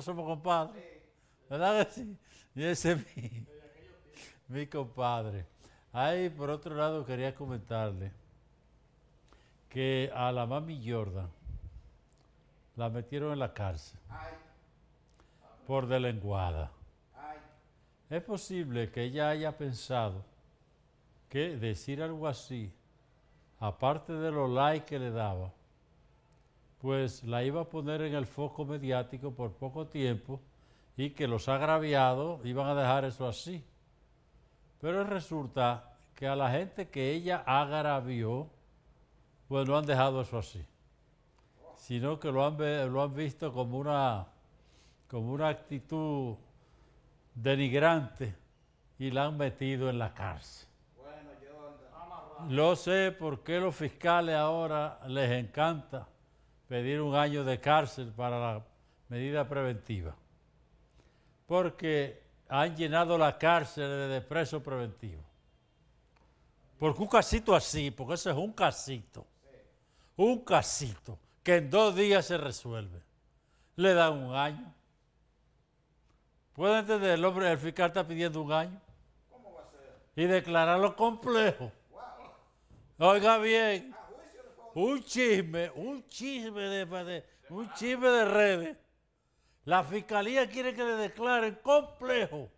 somos compadres. ¿Verdad que sí? ese mi, compadre. Ahí, por otro lado, quería comentarle que a la mami Jordan la metieron en la cárcel por delenguada. Es posible que ella haya pensado que decir algo así, aparte de los likes que le daba, pues la iba a poner en el foco mediático por poco tiempo y que los agraviados iban a dejar eso así. Pero resulta que a la gente que ella agravió, pues no han dejado eso así, sino que lo han, visto como una, como una actitud denigrante y la han metido en la cárcel. Lo sé porque los fiscales ahora les encanta pedir un año de cárcel para la medida preventiva, porque han llenado la cárcel de preso preventivo Porque un casito así, porque eso es un casito, un casito que en dos días se resuelve, le dan un año. ¿Puede entender? El hombre, el fiscal está pidiendo un año. ¿Cómo va a ser? Y declararlo complejo. Oiga bien, un chisme, un chisme de, un chisme de redes. La fiscalía quiere que le declaren complejo.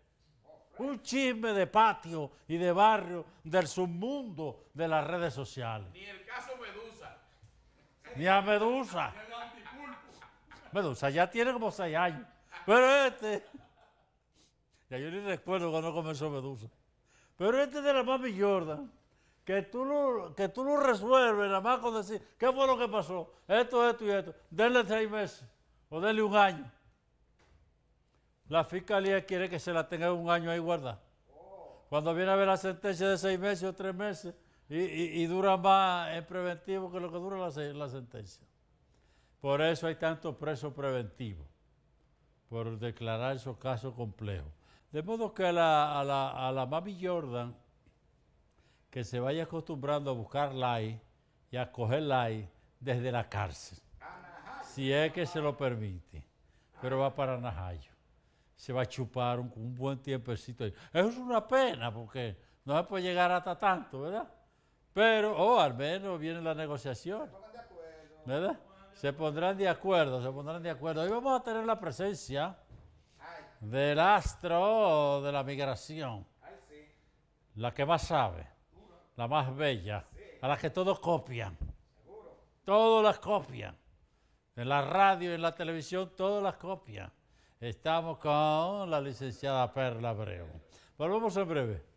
Un chisme de patio y de barrio del submundo de las redes sociales. Ni el caso Medusa. Ni a Medusa. Medusa ya tiene como seis años. Pero este. Ya yo ni recuerdo cuando comenzó Medusa. Pero este de la Mami Jordan que tú lo, que tú lo resuelves, nada más con decir, ¿qué fue lo que pasó? Esto, esto y esto. Denle seis meses o denle un año. La fiscalía quiere que se la tenga un año ahí guardada. Cuando viene a ver la sentencia de seis meses o tres meses y, dura más en preventivo que lo que dura la, la sentencia. Por eso hay tantos presos preventivos, por declarar esos casos complejos. De modo que a la Mami Jordan, que se vaya acostumbrando a buscar like y a coger like desde la cárcel, si es que se lo permite. Pero va para Najayo. Se va a chupar un, buen tiempecito. Eso es una pena porque no se puede llegar hasta tanto, ¿verdad? Pero, o oh, al menos viene la negociación. ¿Verdad? Se pondrán de acuerdo, se pondrán de acuerdo. Hoy vamos a tener la presencia del astro de la migración. La que más sabe la más bella, a la que todos copian. Todos las copian. En la radio en la televisión, todos las copian. Estamos con la licenciada Perla Abreu. Volvemos en breve.